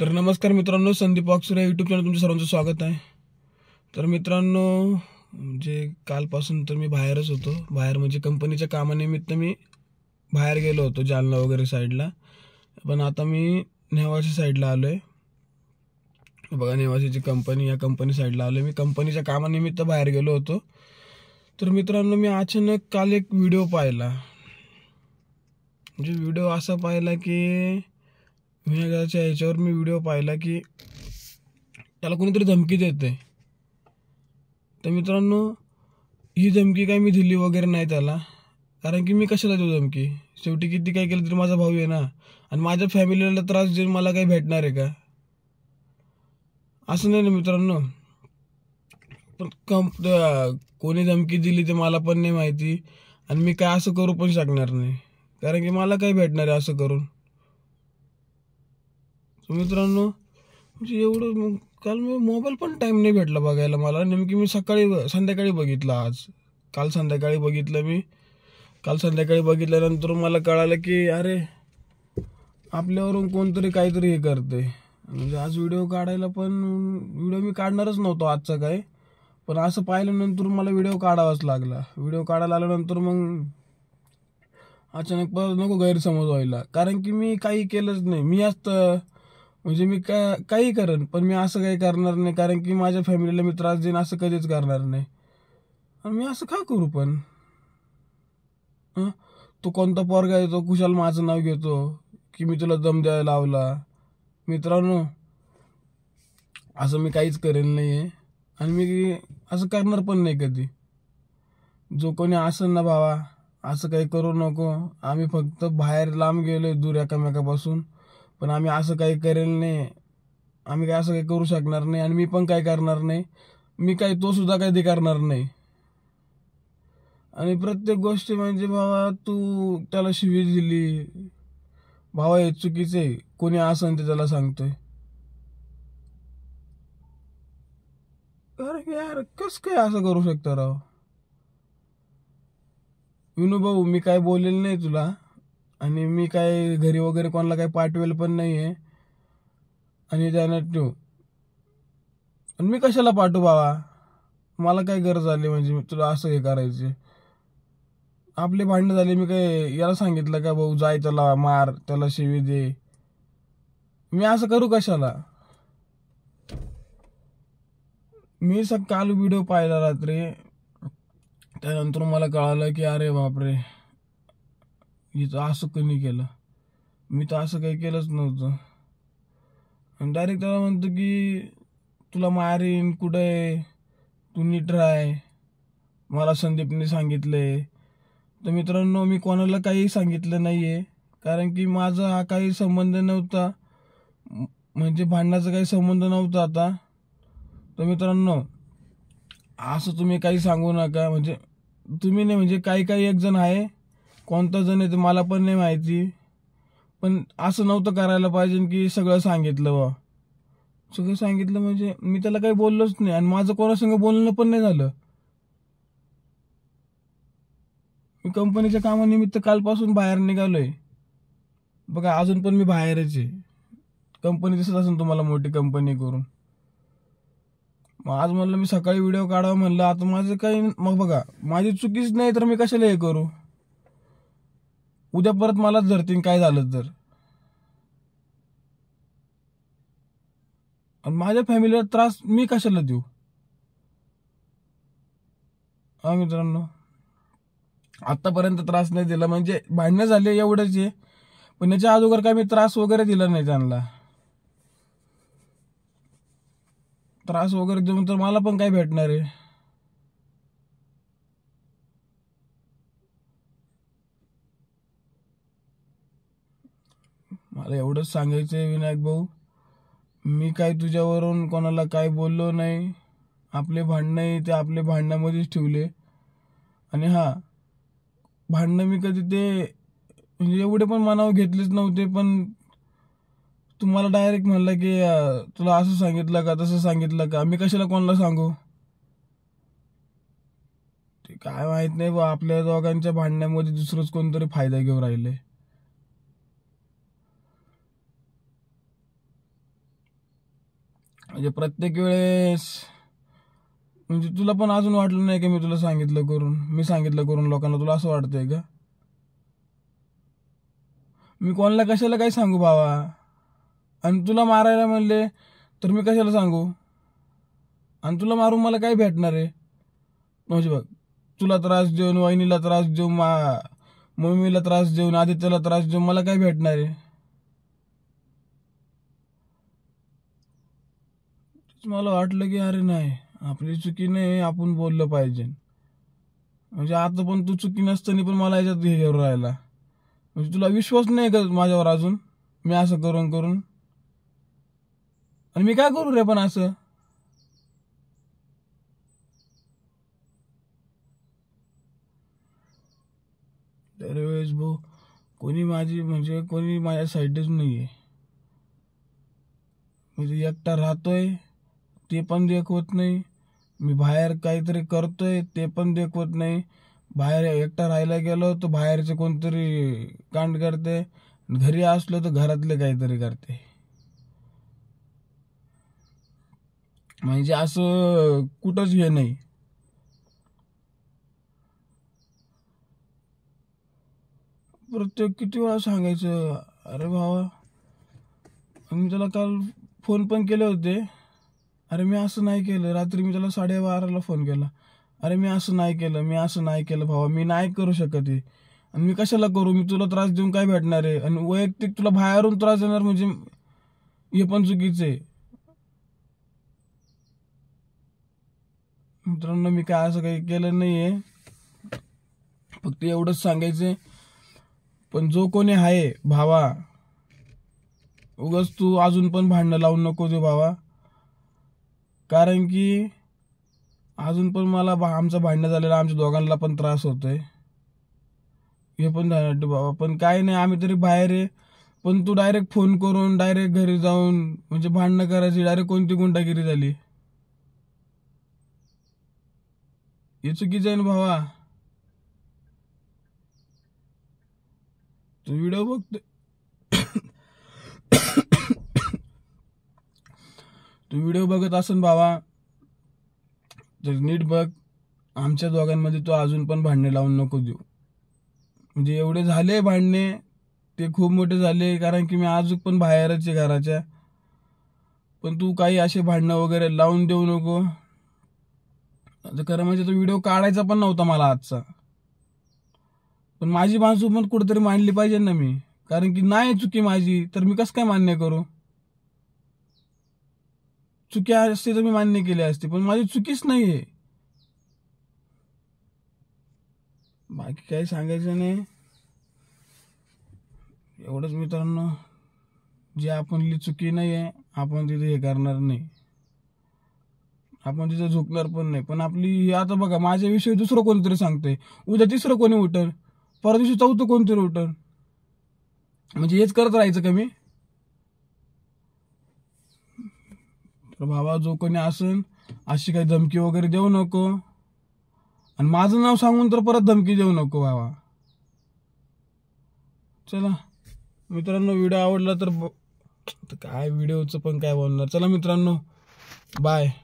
तर नमस्कार मित्रांनो संदीप वाक्सुरे यूट्यूब चॅनल तुमचं सर्वांचं स्वागत आहे तर मित्रांनो म्हणजे कालपासून तर मी बाहेरच होतो बाहेर म्हणजे कंपनीच्या कामानिमित्त मी बाहेर गेलो होतो जालना वगैरे साईडला पण आता मी नेवासी साईडला आलो आहे बघा नेवासीची कंपनी या कंपनी साईडला आलो आहे मी कंपनीच्या कामानिमित्त बाहेर गेलो होतो तर मित्रांनो मी अचानक काल एक व्हिडिओ पाहिला म्हणजे व्हिडिओ असा पाहिला की गुन्हेगाराच्या याच्यावर मी व्हिडिओ पाहिला की त्याला कोणीतरी धमकी देते तर मित्रांनो ही धमकी काय मी दिली वगैरे नाही त्याला कारण की मी कशाला देऊ धमकी शेवटी किती काय केलं तरी माझा भाऊ आहे ना आणि माझ्या फॅमिलीला त्रास देऊन मला काही भेटणार आहे का असं नाही ना मित्रांनो पण कम कोणी धमकी दिली ते मला पण नाही माहिती आणि मी काय असं करू पण शकणार नाही कारण की मला काही भेटणार आहे असं करून मित्रांनो म्हणजे एवढं मग काल मी मोबाईल पण टाईम नाही भेटला बघायला मला नेमकी मी सकाळी संध्याकाळी बघितला आज काल संध्याकाळी बघितलं मी काल संध्याकाळी बघितल्यानंतर मला कळालं की अरे आपल्यावरून कोणतरी काहीतरी हे करते म्हणजे आज व्हिडिओ काढायला पण व्हिडिओ मी काढणारच नव्हतो आजचा काय पण असं पाहिल्यानंतर मला व्हिडिओ काढावाच लागला व्हिडिओ काढायला आल्यानंतर मग अचानक परत नको गैरसमज व्हायला कारण की मी काही केलंच नाही मी असतं म्हणजे मी का काही करेन पण मी असं काही करणार नाही कारण की माझ्या फॅमिलीला मी त्रास देईन असं कधीच करणार नाही आणि मी असं का करू पण तो कोणता पोरगा येतो कुशाल माझं नाव घेतो की मी तुला दम द्यायला लावला मित्रांनो असं मी काहीच करेन नाही आहे आणि मी असं करणार पण नाही कधी जो कोणी असं ना भावा असं काही करू नको आम्ही फक्त बाहेर लांब गेलो आहे दूर एकामेकापासून पण आम्ही असं काही करेल नाही आम्ही काय असं काही करू शकणार नाही आणि मी पण काय करणार नाही मी काही तो सुद्धा काही ते करणार नाही आणि प्रत्येक गोष्टी म्हणजे भावा तू त्याला शिवी दिली भावा हे चुकीचे कोणी असं ते त्याला सांगतोय अरे यार कस काय असं करू शकतो राव विनू भाऊ मी काय बोलेल नाही तुला आणि मी काय घरी वगैरे कोणाला काही पाठवेल पण नाही आहे आणि त्यानं ठेवू आणि मी कशाला पाठवू बाबा मला काय गरज आली म्हणजे तुला असं हे करायचे आपले भांडणं झाले मी काय याला सांगितलं का भाऊ जाय त्याला मार त्याला शिवी दे मी असं करू कशाला मी सग काल व्हिडिओ पाहिला रात्री त्यानंतर मला कळालं की अरे बापरे हिचं असं कमी केलं मी तर असं काही केलंच नव्हतं आणि डायरेक्ट त्याला म्हणतो की तुला मारीन कुठं आहे तू नीट राय मला संदीपने आहे तर मित्रांनो मी कोणाला काही सांगितलं नाही आहे कारण की माझा हा काही संबंध नव्हता म्हणजे भांडणाचा काही संबंध नव्हता आता तर मित्रांनो असं तुम्ही काही सांगू नका म्हणजे तुम्ही नाही म्हणजे काही काही एक आहे कोणता जण आहे ते मला पण नाही माहिती पण असं नव्हतं करायला पाहिजे की सगळं सांगितलं व सगळं सांगितलं म्हणजे मी त्याला काही बोललोच नाही आणि माझं कोणासंग बोलणं पण नाही झालं मी कंपनीच्या कामानिमित्त कालपासून बाहेर निघालो आहे बघा अजून पण मी बाहेरच आहे कंपनी दिसत असेल तुम्हाला मोठी कंपनी करून मग आज म्हणलं मी सकाळी व्हिडिओ काढावा म्हणलं आता माझं काही मग बघा माझी चुकीच नाही तर मी कशाला हे करू उद्या परत मलाच धरतीन काय झालं तर माझ्या फॅमिलीला त्रास मी कशाला देऊ हा मित्रांनो आतापर्यंत त्रास नाही दिला म्हणजे भांडणं झाले एवढंच आहे पण याच्या अगोदर काय मी त्रास वगैरे दिला नाही त्यांना त्रास वगैरे देऊन तर मला पण काय भेटणार आहे मला एवढंच सांगायचं आहे विनायक भाऊ मी काय तुझ्यावरून कोणाला काय बोललो नाही आपले भांडणंही ते आपले भांडणामध्येच ठेवले आणि हां भांडणं मी कधी ते म्हणजे एवढे पण मनावर घेतलेच नव्हते पण तुम्हाला डायरेक्ट म्हणलं की तुला असं सांगितलं का तसं सांगितलं का मी कशाला कोणाला सांगू ते काय माहीत नाही बा आपल्या दोघांच्या भांडण्यामध्ये दुसरंच कोणतरी फायदा घेऊन राहिले म्हणजे प्रत्येक वेळेस म्हणजे तुला पण अजून वाटलं नाही का मी तुला सांगितलं करून मी सांगितलं करून लोकांना तुला असं वाटतंय का मी कोणाला कशाला काही सांगू बाबा आणि तुला मारायला म्हणले तर मी कशाला सांगू आणि तुला मारून मला काय भेटणार आहे म्हणजे बघ तुला त्रास देऊन वहिनीला त्रास देऊ मा मम्मीला त्रास देऊन आदित्यला त्रास देऊन मला काय भेटणार आहे मला वाटलं की अरे नाही आपली चुकी नाही आपण बोललं पाहिजे म्हणजे आता पण तू चुकी नसताना पण मला याच्यात हे घेऊन राहिला म्हणजे तुला विश्वास नाही का माझ्यावर अजून मी असं करून करून आणि मी काय करू रे पण असं दरवेळेस भाऊ कोणी माझी म्हणजे कोणी माझ्या साईडच नाहीये म्हणजे एकटा राहतोय ते पण देखवत नाही मी बाहेर काहीतरी करतोय ते पण देखवत नाही बाहेर एकटा राहायला गेलो तर बाहेरचे कोणतरी कांड करते घरी असलो तर घरातले काहीतरी करते म्हणजे असं कुठंच हे नाही प्रत्येक किती वेळा सांगायचं अरे भावा मी त्याला काल फोन पण केले होते अरे मी असं नाही केलं रात्री मी त्याला साडेबाराला फोन केला अरे मी असं नाही केलं मी असं नाही केलं भावा मी नाही करू शकत आहे आणि मी कशाला करू मी तुला त्रास देऊन काय भेटणार आहे आणि वैयक्तिक तुला बाहेरून त्रास देणार म्हणजे हे पण चुकीचं आहे मित्रांनो मी काय असं काही केलं नाही आहे फक्त एवढंच सांगायचं पण जो कोणी आहे भावा उगाच तू अजून पण भांडणं लावून नको दे भावा कारण की अजून पण मला आमचं भांडणं झालेलं आमच्या दोघांना पण त्रास होतोय हे पण झालं बाबा पण काय नाही आम्ही तरी बाहेर आहे पण तू डायरेक्ट फोन करून डायरेक्ट घरी जाऊन म्हणजे भांडणं करायची डायरेक्ट कोणती गुंडागिरी झाली हे चुकीचं आहे ना भावा तू व्हिडिओ बघतो तू व्हिडिओ बघत असन बाबा तर नीट बघ आमच्या दोघांमध्ये तू अजून पण भांडणे लावून नको देऊ म्हणजे एवढे झाले भांडणे ते खूप मोठे झाले कारण की मी अजून पण बाहेरच आहे घराच्या पण तू काही असे भांडणं वगैरे लावून देऊ नको आता खरं म्हणजे तो व्हिडिओ काढायचा पण नव्हता मला आजचा पण माझी बाजू पण कुठेतरी मांडली पाहिजे ना मी कारण की नाही चुकी माझी तर मी कसं काय मान्य करू चुकी असते तर मी मान्य केली असते पण माझी चुकीच नाही आहे बाकी काही सांगायचं नाही एवढंच मित्रांनो जे आपणली चुकी नाही आहे आपण तिथे हे करणार नाही आपण तिथे झुकणार पण नाही पण आपली आता बघा माझ्याविषयी दुसरं कोणतरी सांगतंय उद्या तिसरं कोणी उठल परदिवशी चौथं कोणतरी उठल म्हणजे हेच करत राहायचं कमी तर बाबा जो कोणी असेल अशी काही धमकी वगैरे देऊ नको आणि माझं नाव सांगून तर परत धमकी देऊ नको बाबा चला मित्रांनो व्हिडिओ आवडला तर काय व्हिडिओचं पण काय बोलणार चला मित्रांनो बाय